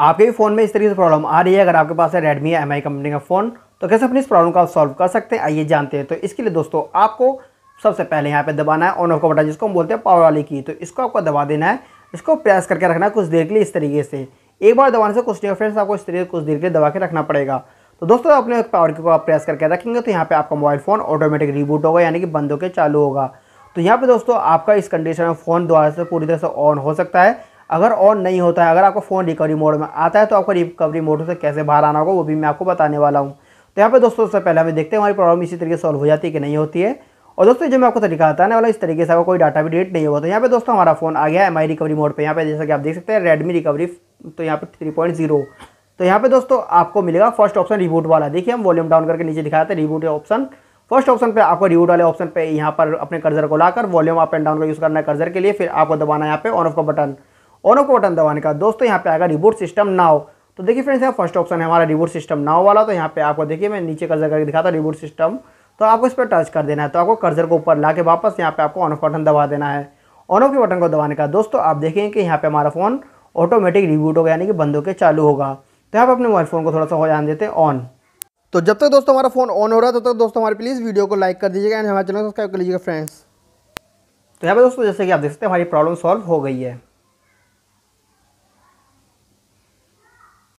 आपके भी फ़ोन में इस तरीके से प्रॉब्लम आ रही है अगर आपके पास है रेडमी या एम कंपनी का फ़ोन तो कैसे अपनी इस प्रॉब्लम को आप सॉल्व कर सकते हैं आइए जानते हैं तो इसके लिए दोस्तों आपको सबसे पहले यहाँ पे दबाना है ऑन ऑफ का बटन जिसको हम बोलते हैं पावर वाली की तो इसको आपको दबा देना है इसको प्रेस करके रखना है कुछ देर के लिए इस तरीके से एक बार दबाने से कुछ नहीं फ्रेंड्स आपको इस तरीके से कुछ देर के लिए दबा के रखना पड़ेगा तो दोस्तों अपने पावर की को आप प्रेस करके रखेंगे तो यहाँ पर आपका मोबाइल फ़ोन ऑटोमेटिक रिबूट होगा यानी कि बंद होकर चालू होगा तो यहाँ पर दोस्तों आपका इस कंडीशन में फ़ोन दोबारा से पूरी तरह से ऑन हो सकता है अगर ऑन नहीं होता है अगर आपको फ़ोन रिकवरी मोड में आता है तो आपको रिकवरी मोड से कैसे बाहर आना होगा वो भी मैं आपको बताने वाला हूँ तो यहाँ पर दोस्तों सबसे पहले हमें देखते हैं हमारी प्रॉब्लम इसी तरीके सॉल्व हो जाती है कि नहीं होती है और दोस्तों जो मैं आपको तरीका बताने वाला इस तरीके से आपको कोई डाटा भी डेट नहीं होगा तो यहाँ पे दोस्तों हमारा फोन आ गया है एम रिकवरी मोड पे यहाँ पे जैसा कि आप देख सकते हैं रेडमी रिकवरी तो यहाँ पे थ्री पॉइंट जीरो तो यहाँ पे दोस्तों आपको मिलेगा फर्स्ट ऑप्शन रिबूट वाला देखिए हम वॉल्यूम डाउन करके नीचे दिखाते हैं रिबूट ऑप्शन फर्स्ट ऑप्शन पे आपको रिबूट वाले ऑप्शन पे यहाँ पर अपने कर्जर को लाकर वॉल्यूम अप एंड डाउन का यूज़ करना है कर्जर के लिए फिर आपको दबाना है यहाँ पे ऑन ऑफ का बटन ऑन को बटन दबाने का दोस्तों यहाँ पे आएगा रिबोट सिस्टम नाव तो देखिए फ्रेंड्स यहाँ फर्स्ट ऑप्शन है हमारा रिबोट सिस्टम नाव वाला तो यहाँ पे आपको देखिए मैं नीचे कर्जर करके दिखाता रिबोट सिस्टम तो आपको इस पर टच कर देना है तो आपको कर्जर को ऊपर ला के वापस यहाँ पे आपको ऑन ऑफ बटन दबा देना है ऑन ऑफ के बटन को दबाने का दोस्तों आप देखेंगे कि यहाँ पे हमारा फ़ोन ऑटोमेटिक रिबूट होगा यानी कि बंद होकर चालू होगा तो यहाँ अपने मोबाइल फ़ोन को थोड़ा सा हो जान देते हैं ऑन तो जब तक दोस्तों हमारा फ़ोन ऑन हो रहा है तब तक दोस्तों हमारे प्लीज़ वीडियो को लाइक कर दीजिएगा एंड हमारे चैनल को सब्सक्राइब कर लीजिएगा फ्रेंड्स तो यहाँ पर दोस्तों जैसे कि आप देख सकते हैं हमारी प्रॉब्लम सॉल्व हो गई है